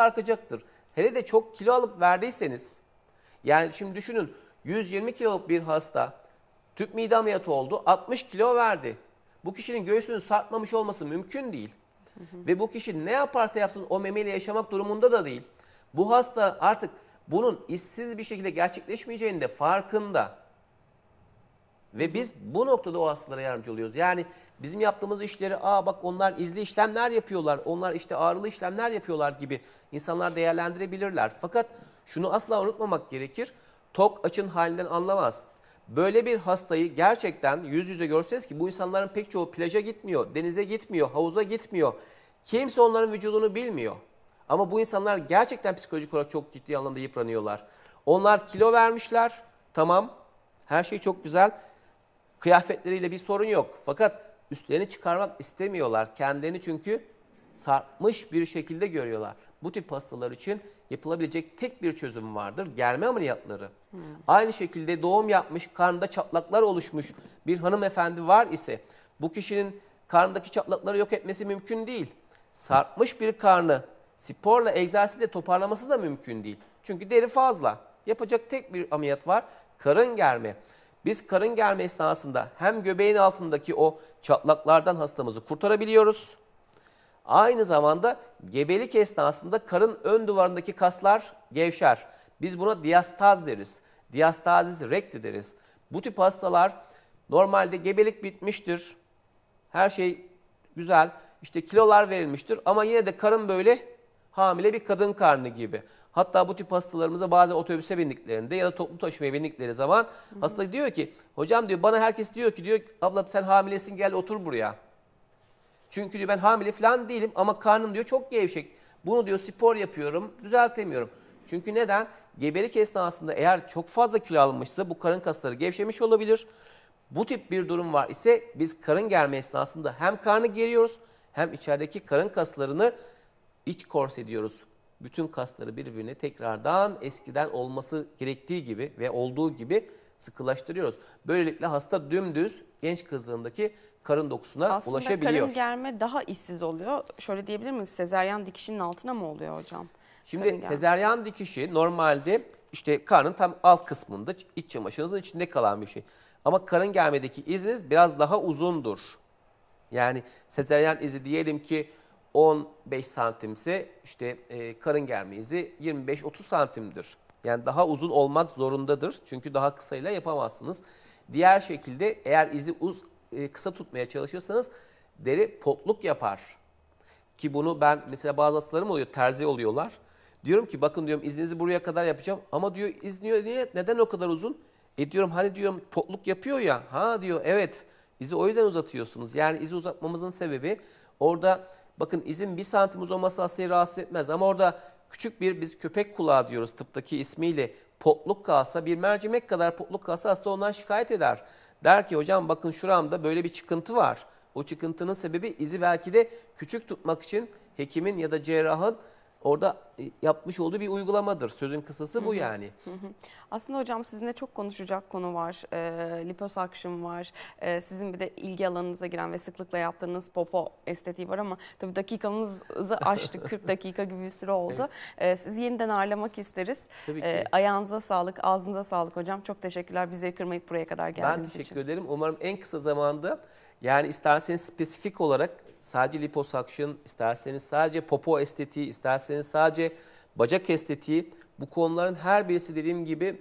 sarkacaktır. Hele de çok kilo alıp verdiyseniz yani şimdi düşünün 120 kiloluk bir hasta tüp mide ameliyatı oldu 60 kilo verdi. Bu kişinin göğsünün sarkmamış olması mümkün değil. Ve bu kişi ne yaparsa yapsın o memeli yaşamak durumunda da değil. Bu hasta artık bunun işsiz bir şekilde gerçekleşmeyeceğini de farkında. Ve biz bu noktada o hastalara yardımcı oluyoruz. Yani bizim yaptığımız işleri aa bak onlar izli işlemler yapıyorlar, onlar işte ağrılı işlemler yapıyorlar gibi insanlar değerlendirebilirler. Fakat şunu asla unutmamak gerekir. Tok açın halinden anlamaz. Böyle bir hastayı gerçekten yüz yüze görseniz ki bu insanların pek çoğu plaja gitmiyor, denize gitmiyor, havuza gitmiyor. Kimse onların vücudunu bilmiyor. Ama bu insanlar gerçekten psikolojik olarak çok ciddi anlamda yıpranıyorlar. Onlar kilo vermişler, tamam her şey çok güzel. Kıyafetleriyle bir sorun yok. Fakat üstlerini çıkarmak istemiyorlar. Kendilerini çünkü sarpmış bir şekilde görüyorlar. Bu tip hastalar için yapılabilecek tek bir çözüm vardır. Germe ameliyatları. Hmm. Aynı şekilde doğum yapmış, karnında çatlaklar oluşmuş bir hanımefendi var ise bu kişinin karnındaki çatlakları yok etmesi mümkün değil. Sarpmış bir karnı sporla egzersizle toparlaması da mümkün değil. Çünkü deri fazla. Yapacak tek bir ameliyat var. Karın germe. Biz karın germe esnasında hem göbeğin altındaki o çatlaklardan hastamızı kurtarabiliyoruz. Aynı zamanda gebelik esnasında karın ön duvarındaki kaslar gevşer. Biz buna diastaz deriz. diastazis recti deriz. Bu tip hastalar normalde gebelik bitmiştir. Her şey güzel. İşte kilolar verilmiştir ama yine de karın böyle hamile bir kadın karnı gibi. Hatta bu tip hastalarımıza bazen otobüse bindiklerinde ya da toplu taşımaya bindikleri zaman hı hı. hasta diyor ki hocam diyor bana herkes diyor ki diyor abla sen hamilesin gel otur buraya. Çünkü diyor ben hamile falan değilim ama karnım diyor çok gevşek. Bunu diyor spor yapıyorum düzeltemiyorum. Çünkü neden? Gebelik esnasında eğer çok fazla kilo alınmışsa bu karın kasları gevşemiş olabilir. Bu tip bir durum var ise biz karın germe esnasında hem karnı geriyoruz hem içerideki karın kaslarını iç kors ediyoruz bütün kasları birbirine tekrardan eskiden olması gerektiği gibi ve olduğu gibi sıkılaştırıyoruz. Böylelikle hasta dümdüz genç kızlığındaki karın dokusuna Aslında ulaşabiliyor. Aslında karın germe daha işsiz oluyor. Şöyle diyebilir miyiz? Sezeryan dikişinin altına mı oluyor hocam? Şimdi karın sezeryan germe. dikişi normalde işte karnın tam alt kısmında iç çamaşırınızın içinde kalan bir şey. Ama karın germedeki iziniz biraz daha uzundur. Yani sezeryan izi diyelim ki 15 santimse işte e, karın germizi 25-30 santimdir. Yani daha uzun olmak zorundadır. Çünkü daha kısayla yapamazsınız. Diğer şekilde eğer izi uz, e, kısa tutmaya çalışırsanız deri potluk yapar. Ki bunu ben mesela bazı hastalarım oluyor terzi oluyorlar. Diyorum ki bakın diyorum izinizi buraya kadar yapacağım ama diyor iz niye neden o kadar uzun? E diyorum hani diyorum potluk yapıyor ya. Ha diyor evet izi o yüzden uzatıyorsunuz. Yani izi uzatmamızın sebebi orada Bakın izin bir santim uzaması hastayı rahatsız etmez ama orada küçük bir biz köpek kulağı diyoruz tıptaki ismiyle potluk kalsa bir mercimek kadar potluk kalsa hasta ondan şikayet eder. Der ki hocam bakın şuramda böyle bir çıkıntı var. O çıkıntının sebebi izi belki de küçük tutmak için hekimin ya da cerrahın orada e, yapmış olduğu bir uygulamadır. Sözün kısası bu yani. Aslında hocam sizinle çok konuşacak konu var. E, ee, liposakşım var. E, sizin bir de ilgi alanınıza giren ve sıklıkla yaptığınız popo estetiği var ama tabii dakikamızı aştık. 40 dakika gibi bir süre oldu. Evet. E, sizi yeniden ağırlamak isteriz. Tabii ki. E, ayağınıza sağlık, ağzınıza sağlık hocam. Çok teşekkürler bizi kırmayıp buraya kadar geldiğiniz için. Ben teşekkür için. ederim. Umarım en kısa zamanda yani isterseniz spesifik olarak sadece liposuction, isterseniz sadece popo estetiği, isterseniz sadece bacak estetiği bu konuların her birisi dediğim gibi